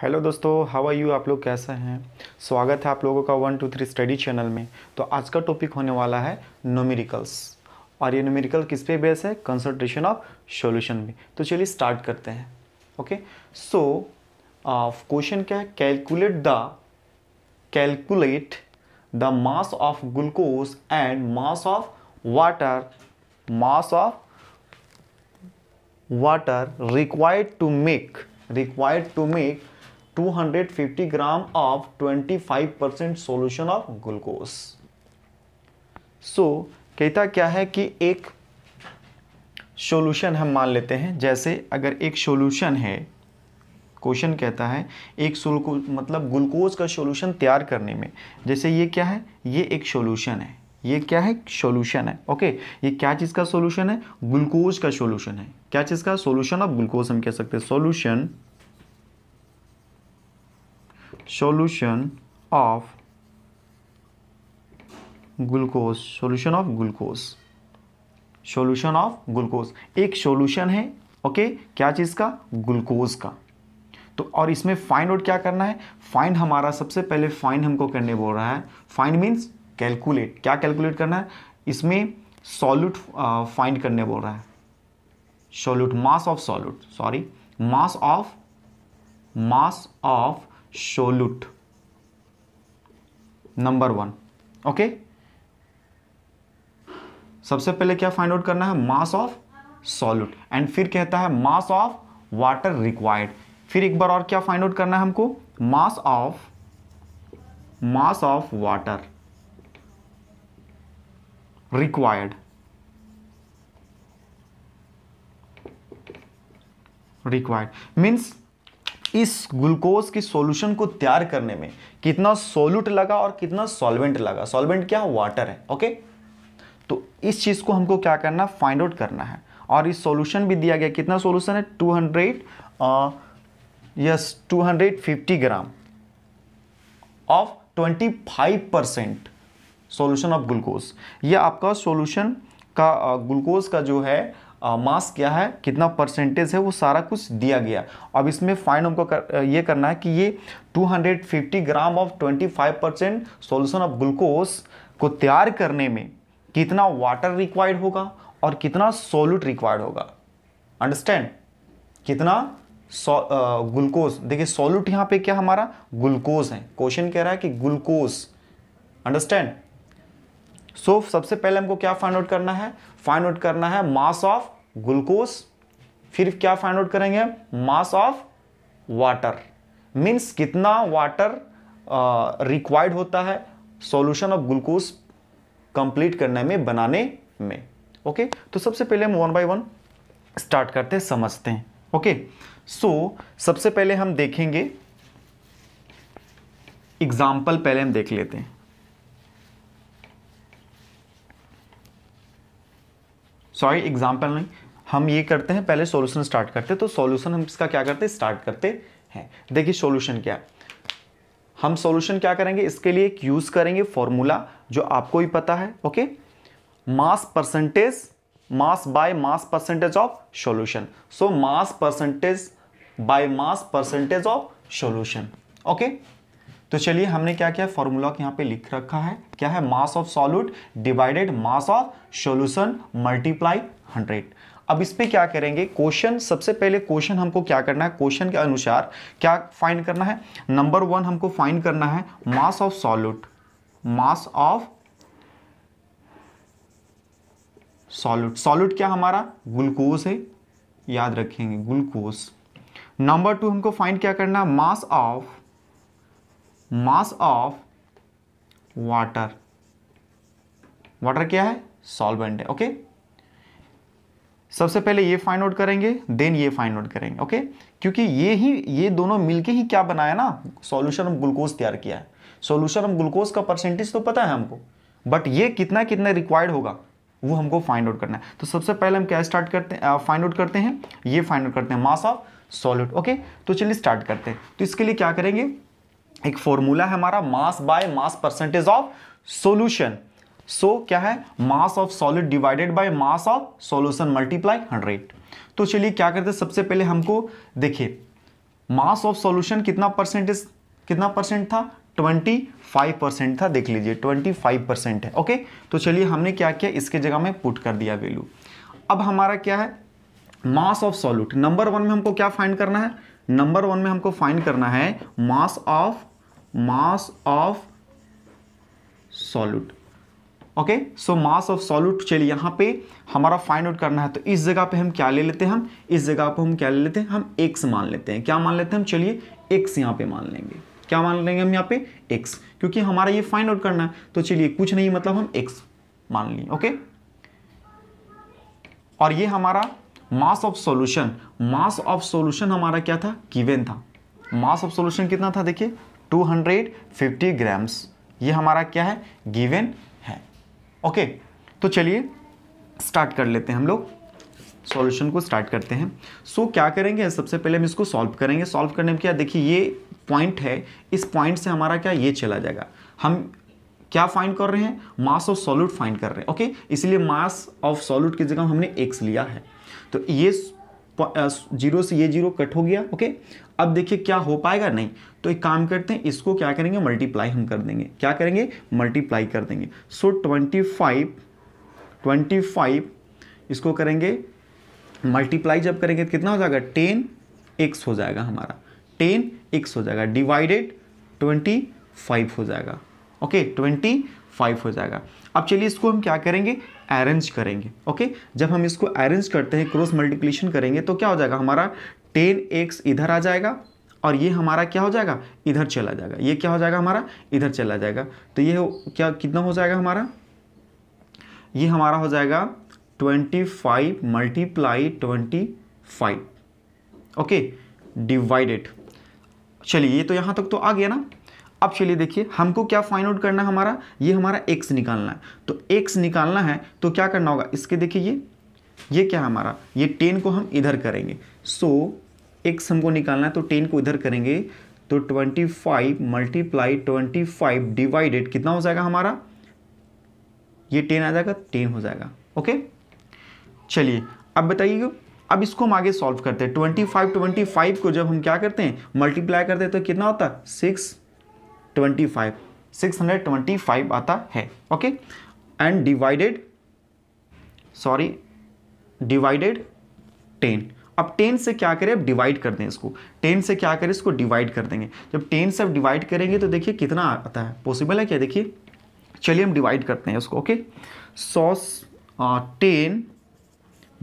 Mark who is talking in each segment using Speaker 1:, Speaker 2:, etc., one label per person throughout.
Speaker 1: Hello दोस्तों how are you आप लोग कैसे हैं स्वागत है आप लोगों का one two three study channel में तो आज का टॉपिक होने वाला है नोमेरिकल्स और ये नोमेरिकल किस पे बेस है कंसल्ट्रेशन ऑफ सॉल्यूशन में तो चलिए स्टार्ट करते हैं ओके सो क्वेश्चन क्या है calculate the calculate the mass of glucose and mass of water mass of water required to make required to make 250 gram of 25% solution of glucose so कहता क्या है कि एक सोल्यूशन हम मान लेते हैं जैसे अगर एक सोल्यूशन है क्वेश्चन कहता है एक सुल्को मतलब ग्लूकोज का सोल्यूशन तैयार करने में जैसे ये क्या है ये एक सोल्यूशन है ये क्या है सोल्यूशन है ओके ये क्या चीज़ का सोल्यूशन है ग्लूकोज का सोल्यूशन है क्या चीज़ का सोल्यूशन ऑफ ग्लूकोज हम कह सकते हैं solution solution of glucose solution of glucose solution of glucose एक सोल्यूशन है ओके क्या चीज़ का ग्लूकोज का तो और इसमें फाइंड आउट क्या करना है फाइंड हमारा सबसे पहले फाइंड हमको करने बोल रहा है फाइंड मीन्स कैलकुलेट क्या कैलकुलेट करना है इसमें सॉल्यूट फाइंड करने बोल रहा है solute mass of solute sorry mass of mass of solute number one okay सबसे पहले क्या फाइंड आउट करना है मास ऑफ सॉल्यूट एंड फिर कहता है मास ऑफ वाटर रिक्वायर्ड फिर एक बार और क्या फाइंड आउट करना है हमको mass of mass of water required required means इस ग्लूकोज की सॉल्यूशन को तैयार करने में कितना सोल्यूट लगा और कितना सॉल्वेंट लगा सॉल्वेंट क्या वाटर है ओके तो इस चीज़ को हमको क्या करना फाइंड आउट करना है और इस सॉल्यूशन भी दिया गया कितना सॉल्यूशन है 200 yes two hundred 250 gram of 25 percent solution of glucose यह आपका सॉल्यूशन का ग्लूकोज का जो है मास क्या है कितना परसेंटेज है वो सारा कुछ दिया गया अब इसमें फाइन हमको कर, ये करना है कि ये 250 gram of 25 percent solution of glucose को तैयार करने में कितना वाटर रिक्वायर्ड होगा और कितना सोल्यूट रिक्वायर्ड होगा अंडरस्टैंड कितना ग्लूकोज देखिए सोल्यूट यहाँ पे क्या हमारा ग्लूकोज है क्वेश्चन कह रहा है कि ग्लूकोज अंडरस्टैंड सो so, सबसे पहले हमको क्या फाइंड आउट करना है फाइंड आउट करना है मास ऑफ ग्लूकोज फिर क्या फाइंड आउट करेंगे मास ऑफ वाटर मीन्स कितना वाटर रिक्वायर्ड होता है सॉल्यूशन ऑफ ग्लूकोज कंप्लीट करने में बनाने में ओके okay? तो सबसे पहले हम वन बाय वन स्टार्ट करते हैं समझते हैं ओके okay? सो so, सबसे पहले हम देखेंगे एग्जाम्पल पहले हम देख लेते हैं सॉरी एग्जाम्पल नहीं हम ये करते हैं पहले सोल्यूशन स्टार्ट करते हैं तो सोल्यूशन हम इसका क्या करते हैं स्टार्ट करते हैं देखिए सोल्यूशन क्या हम सोल्यूशन क्या करेंगे इसके लिए एक यूज़ करेंगे फॉर्मूला जो आपको ही पता है okay mass percentage mass by mass percentage of solution so mass percentage by mass percentage of solution okay तो चलिए हमने क्या किया फॉर्मूला यहाँ पे लिख रखा है क्या है mass of solute divided mass of solution multiply hundred अब इस पर क्या करेंगे क्वेश्चन सबसे पहले क्वेश्चन हमको क्या करना है क्वेश्चन के अनुसार क्या फाइंड करना है नंबर वन हमको फाइंड करना है mass of solute mass of solute solute क्या हमारा ग्लूकोज है याद रखेंगे ग्लूकोज नंबर टू हमको फाइंड क्या करना है mass of mass of water water क्या है सॉल्वेंट है ओके सबसे पहले ये फाइंड आउट करेंगे देन ये फाइंड आउट करेंगे ओके क्योंकि ये ही ये दोनों मिलके ही क्या बनाया ना सॉल्यूशन ऑफ ग्लूकोज तैयार किया है सॉल्यूशन ऑफ ग्लूकोज का परसेंटेज तो पता है हमको बट ये कितना कितना रिक्वायर्ड होगा वो हमको फाइंड आउट करना है तो सबसे पहले हम क्या स्टार्ट करते हैं फाइंड आउट करते हैं ये फाइंड आउट करते हैं मास ऑफ सॉल्यूट ओके तो चलिए स्टार्ट करते हैं तो इसके लिए क्या करेंगे एक फॉर्मूला है हमारा mass by mass percentage of solution so क्या है mass of solid divided by mass of solution multiply hundred तो चलिए क्या करते हैं सबसे पहले हमको देखिए मास ऑफ सॉल्यूशन कितना परसेंटेज कितना परसेंट था 25 परसेंट था देख लीजिए 25 परसेंट है ओके तो चलिए हमने क्या किया इसके जगह में पुट कर दिया वैल्यू अब हमारा क्या है mass of solute number one में हमको क्या फाइंड करना है नंबर वन में हमको फाइंड करना है mass of mass of solute okay so mass of solute चलिए यहां पे हमारा फाइंड आउट करना है तो इस जगह पे हम क्या ले लेते हैं हम इस जगह पे हम क्या ले लेते हैं हम एक्स मान लेते हैं क्या मान लेते हैं हम चलिए एक्स यहां पे मान लेंगे क्या मान लेंगे हम यहाँ पे एक्स क्योंकि हमारा ये फाइंड आउट करना है तो चलिए कुछ नहीं मतलब हम एक्स मान लिए ओके और ये हमारा mass of solution mass of solution हमारा क्या था गिवेन था मास ऑफ सॉल्यूशन कितना था देखिए 250 ग्राम्स ये हमारा क्या है गिवेन है ओके तो चलिए स्टार्ट कर लेते हैं हम लोग सॉल्यूशन को स्टार्ट करते हैं सो so, क्या करेंगे सबसे पहले हम इसको सॉल्व करेंगे सॉल्व करने में क्या देखिए ये पॉइंट है इस पॉइंट से हमारा क्या ये चला जाएगा हम क्या फाइंड कर रहे हैं मास ऑफ सॉल्यूट फाइंड कर रहे हैं ओके इसलिए मास ऑफ सॉल्यूट की जगह हमने एक्स लिया है तो ये जीरो से ये जीरो कट हो गया ओके अब देखिए क्या हो पाएगा नहीं तो एक काम करते हैं इसको क्या करेंगे मल्टीप्लाई हम कर देंगे क्या करेंगे मल्टीप्लाई कर देंगे so twenty five twenty five इसको करेंगे मल्टीप्लाई जब करेंगे तो कितना हो जाएगा टेन एक्स हो जाएगा हमारा टेन एक्स हो जाएगा डिवाइडेड ट्वेंटी फाइव हो जाएगा ओके ट्वेंटी फाइव हो जाएगा अब चलिए इसको हम क्या करेंगे अरेंज करेंगे ओके जब हम इसको अरेंज करते हैं क्रॉस मल्टीप्लीशन करेंगे तो क्या हो जाएगा हमारा टेन एक्स इधर आ जाएगा और ये हमारा क्या हो जाएगा इधर चला जाएगा ये क्या हो जाएगा हमारा इधर चला जाएगा तो ये क्या कितना हो जाएगा हमारा ये हमारा हो जाएगा twenty five multiply twenty five okay divided चलिए ये तो यहाँ तक तो आ गया ना अब चलिए देखिए हमको क्या फाइंड आउट करना है हमारा ये हमारा एक्स निकालना है तो एक्स निकालना है तो क्या करना होगा इसके देखिए ये ये क्या हमारा ये टेन को हम इधर करेंगे सो एक्स हमको निकालना है तो टेन को इधर करेंगे तो twenty five multiply twenty five divided कितना हो जाएगा हमारा ये टेन आ जाएगा टेन हो जाएगा ओके चलिए अब बताइएगा अब इसको हम आगे सॉल्व करते हैं ट्वेंटी फाइव ट्वेंटी फाइव को जब हम क्या करते हैं मल्टीप्लाई करते हैं तो कितना होता है six twenty five six hundred twenty five आता है okay and divided sorry divided ten अब टेन से क्या करें अब डिवाइड कर दें इसको टेन से क्या करें इसको डिवाइड कर देंगे जब टेन से अब डिवाइड करेंगे तो देखिए कितना आता है पॉसिबल है क्या देखिए चलिए हम डिवाइड करते हैं उसको ओके सौ ten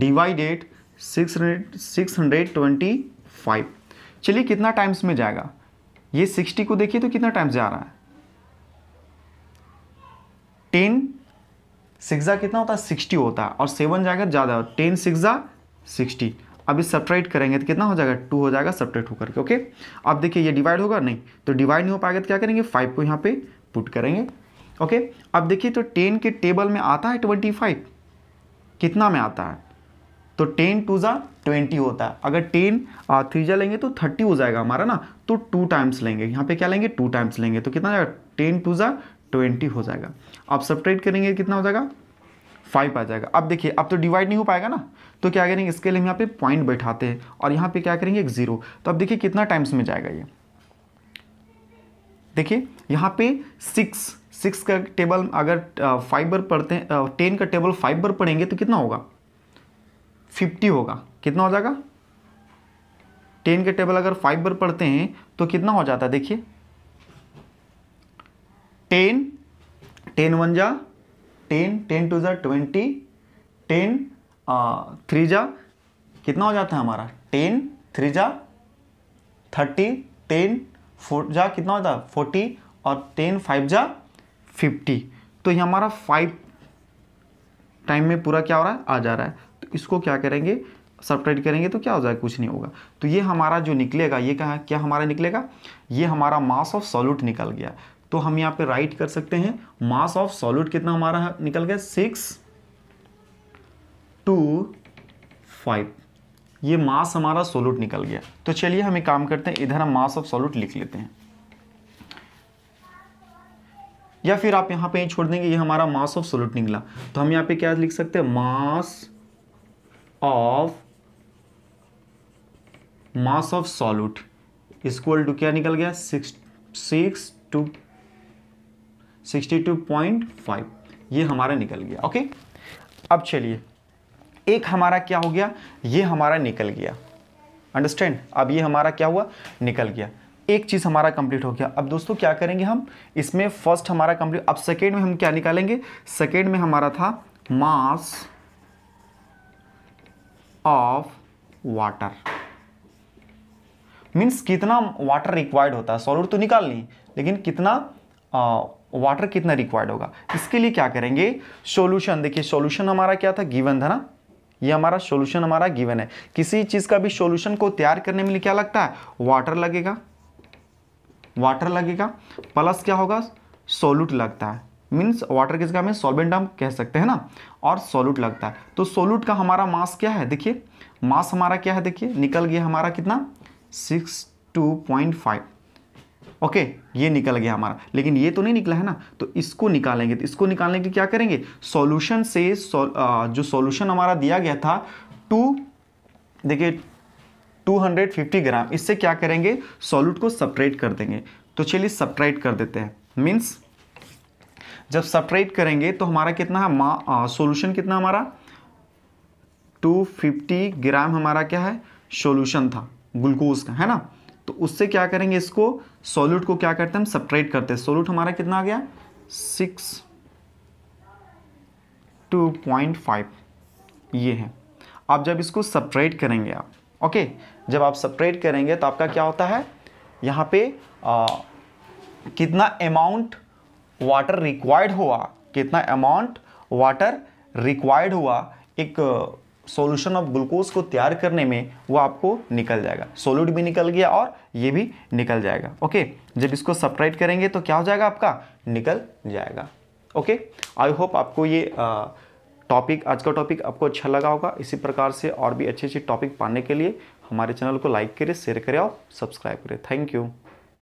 Speaker 1: divided six hundred six hundred twenty five चलिए कितना टाइम्स में जाएगा ये सिक्सटी को देखिए तो कितना टाइम जा रहा है टेन सिक्सा कितना होता है सिक्सटी होता है और सेवन जाकर तो ज़्यादा टेन सिक्सा सिक्सटी अब इस करेंगे तो कितना हो जाएगा टू हो जाएगा सब्ट्रैक्ट होकर के ओके अब देखिए ये डिवाइड होगा नहीं तो डिवाइड नहीं हो पाएगा तो क्या करेंगे फाइव को यहाँ पे पुट करेंगे ओके अब देखिए तो टेन के टेबल में आता है ट्वेंटी फाइव कितना में आता है तो टेन टू ज़ा ट्वेंटी होता है अगर टेन थ्री जा लेंगे तो थर्टी हो जाएगा हमारा ना तो टू टाइम्स लेंगे यहाँ पे क्या लेंगे टू टाइम्स लेंगे तो कितना जाएगा टेन टू ज़ा ट्वेंटी हो जाएगा आप सपरेट करेंगे कितना हो जाएगा फाइव आ जाएगा अब देखिए अब तो डिवाइड नहीं हो पाएगा ना तो क्या करेंगे इसके लिए हम यहाँ पे पॉइंट बैठाते हैं और यहाँ पे क्या करेंगे एक ज़ीरो तो अब देखिए कितना टाइम्स में जाएगा ये देखिए यहाँ पे सिक्स सिक्स का टेबल अगर फाइव बार पढ़ते हैं टेन का टेबल फाइव बार पढ़ेंगे तो कितना होगा फिफ्टी होगा कितना हो जाएगा टेन के टेबल अगर फाइव बार पढ़ते हैं तो कितना हो जाता है देखिए टेन टेन वन जा टेन टेन टू ज़ा ट्वेंटी टेन थ्री जा कितना हो जाता है हमारा टेन थ्री जा थर्टी टेन फोर जा कितना होता है फोर्टी और टेन फाइव जा फिफ्टी तो ये हमारा फाइव टाइम में पूरा क्या हो रहा है आ जा रहा है तो इसको क्या करेंगे सब्ट्रैक्ट करेंगे तो क्या हो जाएगा कुछ नहीं होगा तो ये हमारा जो निकलेगा ये क्या क्या हमारा निकलेगा ये हमारा मास ऑफ सॉल्यूट निकल गया तो हम यहाँ पे राइट कर सकते हैं मास ऑफ सॉल्यूट कितना हमारा निकल गया सिक्स टू फाइव ये मास हमारा सोलूट निकल गया तो चलिए हम एक काम करते हैं इधर हम मास ऑफ सॉल्यूट लिख लेते हैं या फिर आप यहाँ पे ही छोड़ देंगे ये हमारा मास ऑफ सोल्यूट निकला तो हम यहाँ पे क्या लिख सकते हैं mass of mass of solute equal to क्या निकल गया six six two sixty two point five ये हमारा निकल गया ओके अब चलिए एक हमारा क्या हो गया ये हमारा निकल गया अंडरस्टैंड अब ये हमारा क्या हुआ निकल गया एक चीज़ हमारा कंप्लीट हो गया अब दोस्तों क्या करेंगे हम इसमें फर्स्ट हमारा कंप्लीट अब सेकेंड में हम क्या निकालेंगे सेकेंड में हमारा था मास ऑफ वाटर मीन्स कितना वाटर रिक्वायर्ड होता है सॉलिड तो निकाल ली लेकिन कितना वाटर कितना रिक्वायर्ड होगा इसके लिए क्या करेंगे सॉल्यूशन देखिए सॉल्यूशन हमारा क्या था गिवन था ना ये हमारा सॉल्यूशन हमारा गिवन है किसी चीज़ का भी सॉल्यूशन को तैयार करने में क्या लगता है वाटर लगेगा वाटर लगेगा प्लस क्या होगा सोल्यूट लगता है मीन्स वाटर किसका हमें सॉल्वेंट हम कह सकते हैं ना और सोलूट लगता है तो सोलूट का हमारा मास क्या है देखिए मास हमारा क्या है देखिए निकल गया हमारा कितना six two point five okay ये निकल गया हमारा लेकिन ये तो नहीं निकला है ना तो इसको निकालेंगे तो इसको निकालने के लिए क्या करेंगे सॉल्यूशन से सौल, आ, जो सॉल्यूशन हमारा दिया गया था टू देखिए 250 ग्राम इससे क्या करेंगे सॉल्यूट को सपरेट कर देंगे तो चलिए सपरेट कर देते हैं मीन्स जब सप्रेट करेंगे तो हमारा कितना है सोल्यूशन कितना हमारा 250 ग्राम हमारा क्या है सोल्यूशन था ग्लूकोज का है ना तो उससे क्या करेंगे इसको सोल्यूट को क्या करते हैं हम सप्रेट करते हैं सोल्यूट हमारा कितना आ गया सिक्स टू पॉइंट फाइव ये है आप जब इसको सप्रेट करेंगे आप ओके जब आप सप्रेट करेंगे तो आपका क्या होता है यहाँ पे आ, कितना अमाउंट वाटर रिक्वायर्ड हुआ कितना अमाउंट वाटर रिक्वायर्ड हुआ एक सॉल्यूशन ऑफ ग्लूकोज को तैयार करने में वो आपको निकल जाएगा सोल्यूट भी निकल गया और ये भी निकल जाएगा ओके जब इसको सपरेट करेंगे तो क्या हो जाएगा आपका निकल जाएगा ओके आई होप आपको ये टॉपिक आज का टॉपिक आपको अच्छा लगा होगा इसी प्रकार से और भी अच्छे अच्छे टॉपिक पाने के लिए हमारे चैनल को लाइक करें शेयर करें और सब्सक्राइब करें थैंक यू